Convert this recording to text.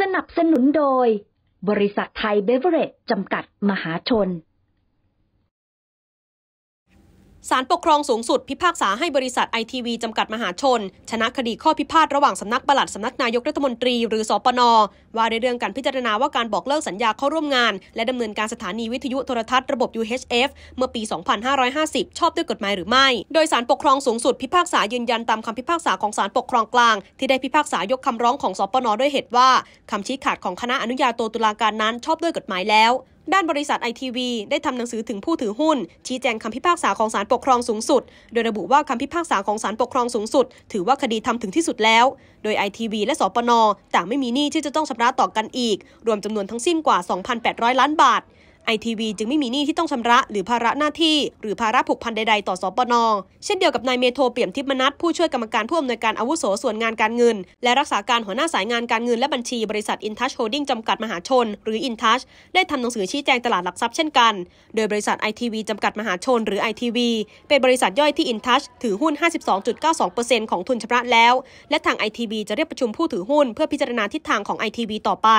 สนับสนุนโดย บริษัทไทยเบเวอเรจจำกัดมหาชนศาลปกครองสูงสุดพิพากษาให้บริษัทไอทีวีจำกัดมหาชนชนะคดีข้อพิพาทระหว่างสำนักปลัดสำนักนายกรัฐมนตรีหรือสปนว่าในเรื่องการพิจารณาว่าการบอกเลิกสัญญาเข้าร่วมงานและดำเนินการสถานีวิทยุโทรทัศน์ระบบ UHF เมื่อปี 2550 ชอบด้วยกฎหมายหรือไม่ โดยศาลปกครองสูงสุดพิพากษายืนยันตามคำพิพากษาของศาลปกครองกลางที่ได้พิพากษายกคำร้องของสปน ด้วยเหตุว่าคำชี้ขาดของคณะอนุญาโตตุลาการนั้นชอบด้วยกฎหมายแล้วด้านบริษัทไอทีวีได้ทำหนังสือถึงผู้ถือหุ้น ชี้แจงคำพิพากษาของศาลปกครองสูงสุด โดยระบุว่าคำพิพากษาของศาลปกครองสูงสุด ถือว่าคดีทำถึงที่สุดแล้ว โดยไอทีวีและสปนต่างไม่มีหนี้ที่จะต้องชำระต่อกันอีก รวมจำนวนทั้งสิ้นกว่า 2,800 ล้านบาทไอทีวีจึงไม่มีหนี้ที่ต้องชำระหรือภาระหน้าที่ หรือภาระผูกพันใดๆต่อสปน เช่นเดียวกับนายเมโทเปี่ยมทิพมนัทผู้ช่วยกรรมการผู้อำนวยการอาวุโสส่วนงานการเงินและรักษาการหัวหน้าสายงานการเงินและบัญชีบริษัทอินทัชโฮดดิ้งจำกัดมหาชน หรืออินทัชได้ทำหนังสือชี้แจงตลาดหลักทรัพย์เช่นกัน โดยบริษัทไอทีวีจำกัดมหาชนหรือไอทีวีเป็นบริษัทย่อยที่อินทัชถือหุ้น 52.92%ของทุนชำระแล้ว และทางไอทีวีจะเรียกประชุมผู้ถือหุ้นเพื่อพิจารณาทิศทางของไอทีวีต่อไป